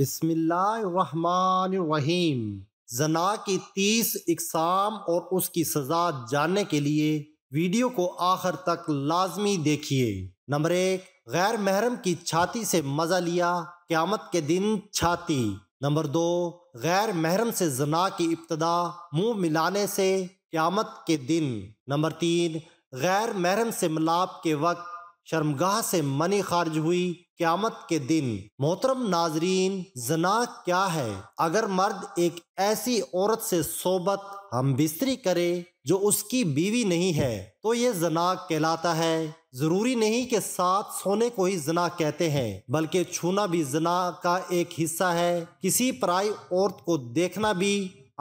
बसमीम जना की तीस इकसाम और उसकी सजा जानने के लिए वीडियो को आखिर तक लाजमी देखिए नंबर एक गैर महरम की छाती से मजा लिया क्यामत के दिन छाती नंबर दो गैर महरम से जना की इब्तदा मुंह मिलाने से क्यामत के दिन नंबर तीन गैर महरम से मिलाप के वक्त शर्मगाह से मनी खारिज हुई क्यामत के दिन मोहतरम नाजरीन जना क्या है अगर मर्द एक ऐसी औरत से सोबत हम बिस्तरी करे जो उसकी बीवी नहीं है तो ये जना कहलाता है जरूरी नहीं कि साथ सोने को ही जना कहते हैं बल्कि छूना भी जना का एक हिस्सा है किसी पराई औरत को देखना भी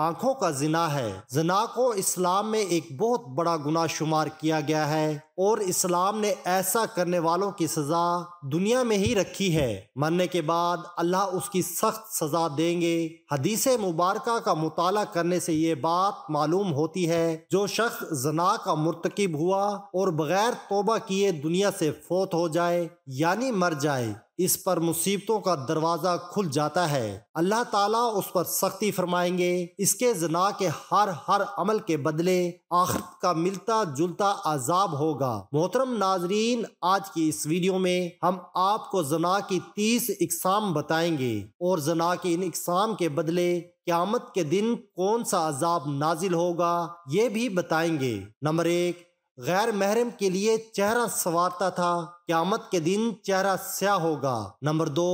आंखों का जिना है जना को इस्लाम में एक बहुत बड़ा गुना शुमार किया गया है और इस्लाम ने ऐसा करने वालों की सज़ा दुनिया में ही रखी है मरने के बाद अल्लाह उसकी सख्त सज़ा देंगे हदीस मुबारक का मताल करने से ये बात मालूम होती है जो शख्स जना का मुरतकब हुआ और बगैर तोबा किए दुनिया से फोत हो जाए यानी मर जाए इस पर मुसीबतों का दरवाज़ा खुल जाता है अल्लाह ताला उस पर सख्ती फरमाएंगे इसके जना के हर हर अमल के बदले आखिर का मिलता जुलता आजाब होगा मोहतरम नाजरीन आज की इस वीडियो में हम आपको जना की तीस इकसाम बताएंगे और जना के इन इकसाम के बदले क्यामत के दिन कौन सा अजाब नाजिल होगा ये भी बताएंगे नंबर एक गैर महरम के लिए चेहरा संवारता था क्यामत के दिन चेहरा स्या होगा नंबर दो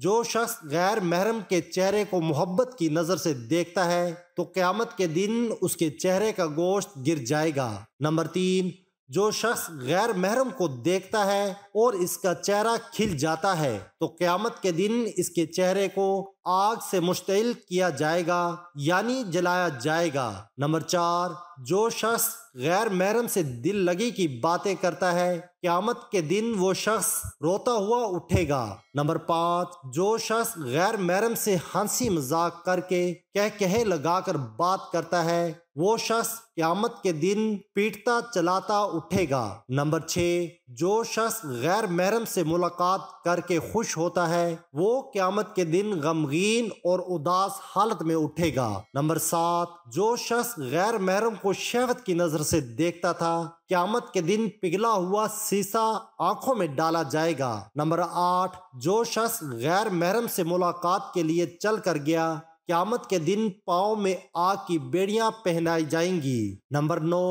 जो शख्स गैर महरम के चेहरे को मोहब्बत की नज़र से देखता है तो क्यामत के दिन उसके चेहरे का गोश्त गिर जाएगा नंबर तीन जो शख्स गैर महरम को देखता है और इसका चेहरा खिल जाता है तो क्यामत के दिन इसके चेहरे को आग से मुश्तिल किया जाएगा यानी जलाया जाएगा नंबर चार जो शख्स गैर महरम से दिल लगी की बातें करता है क्यामत के दिन वो शख्स रोता हुआ उठेगा नंबर पाँच जो शख्स गैर महरम से हंसी मजाक करके कह कहे लगाकर बात करता है वो शख्स क्यामत के दिन पीटता चलाता उठेगा नंबर छः जो शख्स गैर महरम से मुलाकात करके खुश होता है वो क्यामत के दिन गमगीन और उदास हालत में उठेगा नंबर सात जो शख्स गैर महरम को शहवत की नज़र से देखता था क्यामत के दिन पिघला हुआ सीसा आंखों में डाला जाएगा नंबर आठ जो शख्स गैर महरम से मुलाकात के लिए चल कर गया क्यामत के दिन पाओ में आग की बेड़ियां पहनाई जाएंगी नंबर नौ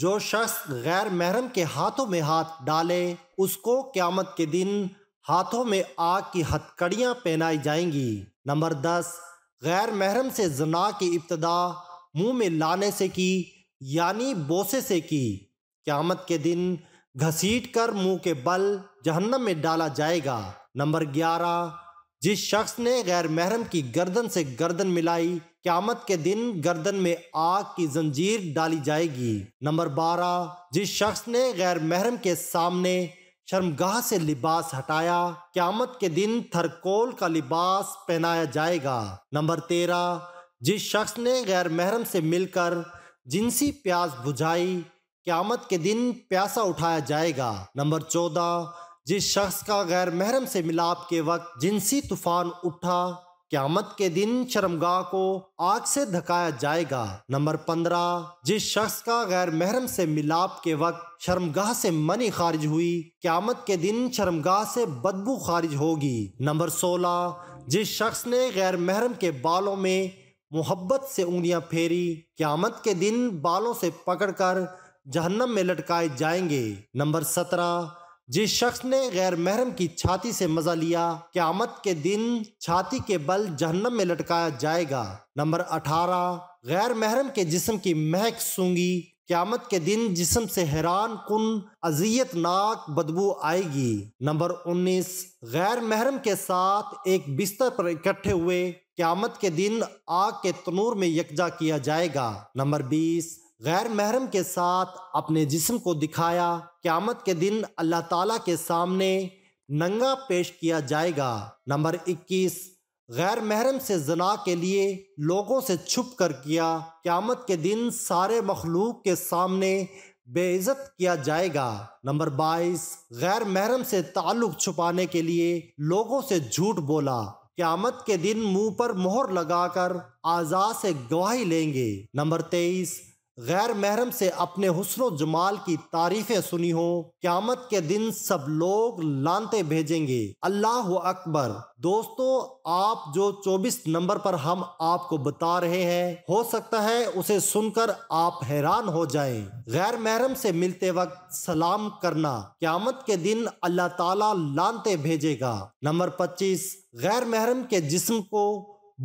जो शख्स गैर महरम के हाथों में हाथ डाले उसको क्यामत के दिन हाथों में आग की हथकड़ियां पहनाई जाएंगी नंबर दस गैर महरम से जना की इब्तदा मुंह में लाने से की यानी बोसे से की क्यामत के दिन घसीट कर मुंह के बल जहन्नम में डाला जाएगा नंबर ग्यारह जिस शख्स ने गैर महरम की गर्दन से गर्दन मिलाई क्यामत के दिन गर्दन में आग की जंजीर डाली जाएगी नंबर बारह जिस शख्स ने गैर महरम के सामने शर्मगाह से लिबास हटाया क्यामत के दिन थरकोल का लिबास पहनाया जाएगा नंबर तेरह जिस शख्स ने गैर महरम से मिलकर जिनसी प्यास बुझाई क्यामत के दिन प्यासा उठाया जाएगा नंबर चौदह जिस शख्स का गैर महरम से मिलाप के वक्त जिनसी तूफान उठा क्यामत के दिन शर्मगाह को आग से धकाया जाएगा नंबर पंद्रह जिस शख्स का गैर महरम से मिलाप के वक्त शर्मगाह से मनी खारिज हुई क्यामत के दिन शर्मगाह से बदबू खारिज होगी नंबर सोलह जिस शख्स ने गैर महरम के बालों में मोहब्बत से उंगलियां फेरी क्यामत के दिन बालों से पकड़कर जहन्नम में लटकाए जाएंगे नंबर सत्रह जिस शख्स ने गैर महरम की छाती से मजा लिया क्यामत के दिन छाती के बल जहन्नम में लटकाया जाएगा नंबर अठारह गैर महरम के जिसम की महक सूंगी क्यामत के दिन जिसम से हैरान कन अजियतनाक बदबू आएगी नंबर उन्नीस गैर महरम के साथ एक बिस्तर पर इकट्ठे हुए क्यामत के दिन आग के तनूर में यकजा किया जाएगा नंबर बीस गैर महरम के साथ अपने जिस्म को दिखाया क्यामत के दिन अल्लाह ताला के सामने नंगा पेश किया जाएगा नंबर 21 गैर महरम से जना के लिए लोगों से छुप कर किया क्यामत के दिन सारे मखलूक के सामने बेइज्जत किया जाएगा नंबर बाईस गैर महरम से ताल्लुक छुपाने के लिए लोगों से झूठ बोला क्यामत के दिन मुंह पर मोहर लगाकर आजाद से गवाही लेंगे नंबर तेईस गैर महरम से अपने हसन जमाल की तारीफें सुनी हो क्यामत के दिन सब लोग लानते भेजेंगे अल्लाह अकबर दोस्तों आप जो 24 नंबर पर हम आपको बता रहे हैं हो सकता है उसे सुनकर आप हैरान हो जाएं। गैर महरम से मिलते वक्त सलाम करना क्यामत के दिन अल्लाह ताला लानते भेजेगा नंबर 25 गैर महरम के जिस्म को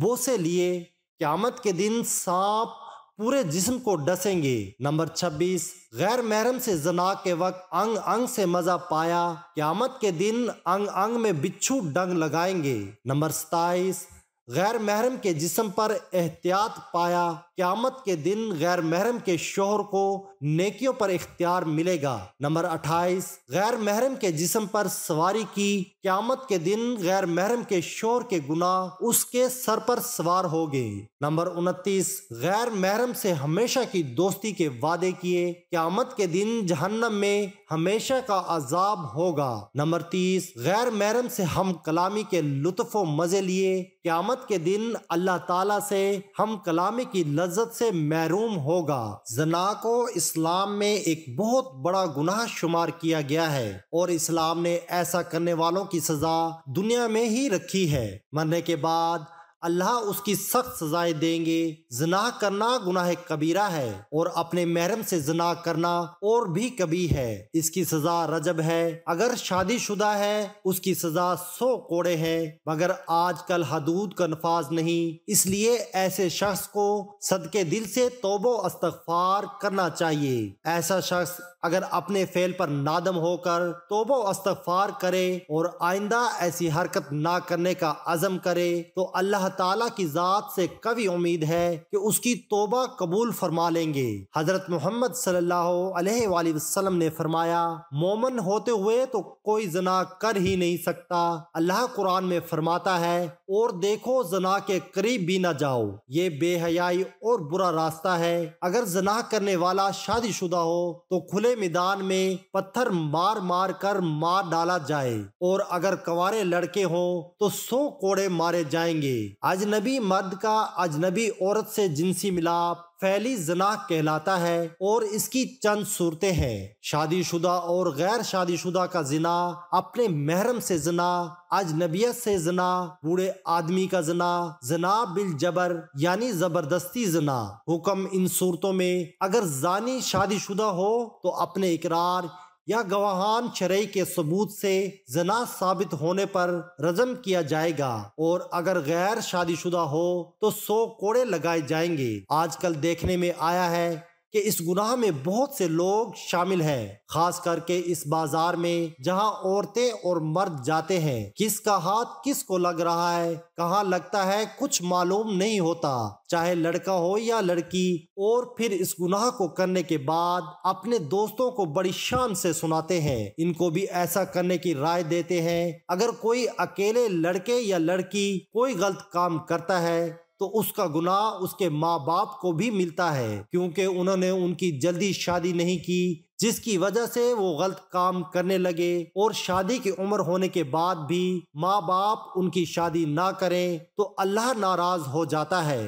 बोसे लिए क्यामत के दिन सांप पूरे जिस्म को डसेंगे नंबर 26 गैर महरम से जना के वक्त अंग अंग से मजा पाया क्यामत के दिन अंग अंग में बिच्छू डंग लगाएंगे नंबर सताइस गैर महरम के जिसम पर एहतियात पाया क्यामत के दिन गैर महरम के शोहर को नेकियों पर इख्तियार मिलेगा नंबर अट्ठाईस गैर महरम के जिसम पर सवारी की क्यामत के दिन गैर महरम के शोहर के गुनाह उसके सर पर सवार हो गए नंबर उनतीस गैर महरम से हमेशा की दोस्ती के वादे किए क्यामत के दिन जहन्नम में हमेशा का अजाब होगा नंबर तीस गैर महरम से हम कलामी के लुत्फ मजे लिए क्यामत क़यामत के दिन अल्लाह ताला से हम कलामी की लज्जत से महरूम होगा जना को इस्लाम में एक बहुत बड़ा गुनाह शुमार किया गया है और इस्लाम ने ऐसा करने वालों की सज़ा दुनिया में ही रखी है मरने के बाद अल्लाह उसकी सख्त सजाएं देंगे जना करना गुनाह कबीरा है और अपने महरम से जना करना और भी कभी है इसकी सजा रजब है अगर शादी शुदा है उसकी सजा सौ कोड़े है मगर आजकल हदूद का नफाज नहीं इसलिए ऐसे शख्स को सदके दिल से तोबो अस्तफार करना चाहिए ऐसा शख्स अगर अपने फेल पर नादम होकर तोबो अस्तफार करे और आइंदा ऐसी हरकत ना करने का अजम करे तो अल्लाह ताला की ज़ात से कभी उम्मीद है कि उसकी तोबा कबूल फरमा लेंगे हज़रत मोहम्मद सल्लल्लाहु अलैहि वसल्लम ने फरमाया मोमन होते हुए तो कोई जना कर ही नहीं सकता अल्लाह कुरान में फरमाता है और देखो जना के करीब भी ना जाओ ये बेहयाई और बुरा रास्ता है अगर जना करने वाला शादीशुदा हो तो खुले मैदान में पत्थर मार मार कर मार डाला जाए और अगर कवारे लड़के हो तो सौ कोड़े मारे जाएंगे अजनबी मर्द का अजनबी औरत से जिनसी मिलाप फैली जना कहलाता है और इसकी चंद सूरतें हैं शादीशुदा और गैर शादीशुदा का जना अपने महरम से जना अजनबियत से जना बूढ़े आदमी का जना जना बिल जबर यानी जबरदस्ती जना हुक्म इन सूरतों में अगर जानी शादीशुदा हो तो अपने इकरार या गवाहान शरई के सबूत से जना साबित होने पर रजम किया जाएगा और अगर गैर शादीशुदा हो तो सौ कोड़े लगाए जाएंगे आजकल देखने में आया है कि इस गुनाह में बहुत से लोग शामिल हैं खास करके इस बाजार में जहां औरतें और मर्द जाते हैं किसका हाथ किसको लग रहा है कहां लगता है कुछ मालूम नहीं होता चाहे लड़का हो या लड़की और फिर इस गुनाह को करने के बाद अपने दोस्तों को बड़ी शान से सुनाते हैं इनको भी ऐसा करने की राय देते हैं अगर कोई अकेले लड़के या लड़की कोई गलत काम करता है तो उसका गुनाह उसके माँ बाप को भी मिलता है क्योंकि उन्होंने उनकी जल्दी शादी नहीं की जिसकी वजह से वो गलत काम करने लगे और शादी की उम्र होने के बाद भी माँ बाप उनकी शादी ना करें तो अल्लाह नाराज हो जाता है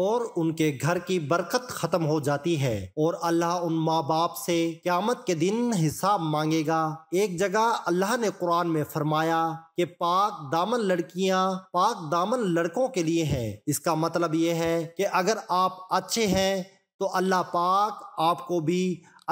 और उनके घर की बरकत खत्म हो जाती है और अल्लाह उन माँ बाप से क्यामत के दिन हिसाब मांगेगा एक जगह अल्लाह ने कुरान में फरमाया कि पाक दामन लड़कियाँ पाक दामन लड़कों के लिए हैं इसका मतलब ये है कि अगर आप अच्छे हैं तो अल्लाह पाक आपको भी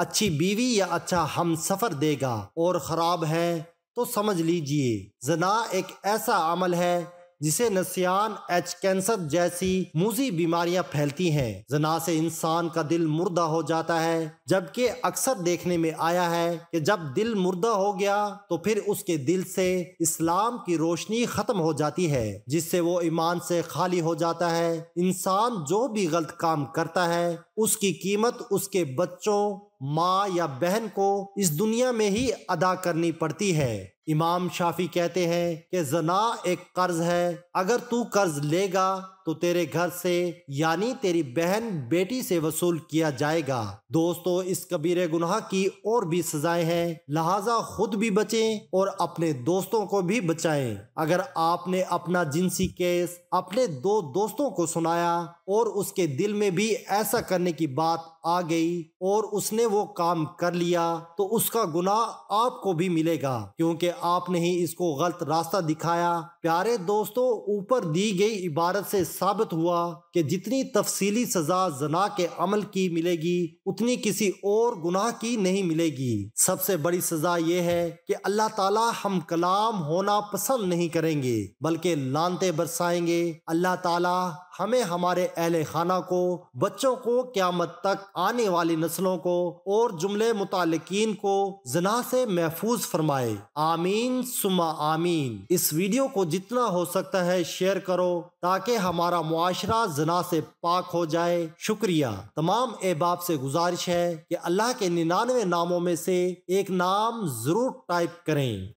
अच्छी बीवी या अच्छा हम सफ़र देगा और ख़राब है तो समझ लीजिए जना एक ऐसा अमल है जिसे नसियान एच कैंसर जैसी मुजी बीमारियां फैलती हैं जना से इंसान का दिल मुर्दा हो जाता है जबकि अक्सर देखने में आया है कि जब दिल मुर्दा हो गया तो फिर उसके दिल से इस्लाम की रोशनी खत्म हो जाती है जिससे वो ईमान से खाली हो जाता है इंसान जो भी गलत काम करता है उसकी कीमत उसके बच्चों माँ या बहन को इस दुनिया में ही अदा करनी पड़ती है इमाम शाफी कहते हैं कि जना एक कर्ज है अगर तू कर्ज लेगा तो तेरे घर से यानी तेरी बहन बेटी से वसूल किया जाएगा दोस्तों इस कबीरे गुनाह की और भी सजाएं हैं लिहाजा खुद भी बचें और अपने दोस्तों को भी बचाएं अगर आपने अपना जिनसी केस अपने दो दोस्तों को सुनाया और उसके दिल में भी ऐसा करने की बात आ गई और उसने वो काम कर लिया तो उसका गुनाह आपको भी मिलेगा क्योंकि आपने ही इसको गलत रास्ता दिखाया प्यारे दोस्तों ऊपर दी गई इबारत से साबित हुआ कि जितनी तफसीली सजा जना के अमल की मिलेगी उतनी किसी और गुनाह की नहीं मिलेगी सबसे बड़ी सजा यह है कि अल्लाह ताला हम कलाम होना पसंद नहीं करेंगे बल्कि लानते बरसाएंगे अल्लाह ताला हमें हमारे अहल खाना को बच्चों को क्यामत तक आने वाली नस्लों को और जुमले मुतालिकीन को जना से महफूज फरमाए आमीन सुमा आमीन इस वीडियो को जितना हो सकता है शेयर करो ताकि हमारा मुआशरा जना से पाक हो जाए शुक्रिया तमाम एहबाब से गुजारिश है कि अल्लाह के निन्यानवे नामों में से एक नाम जरूर टाइप करें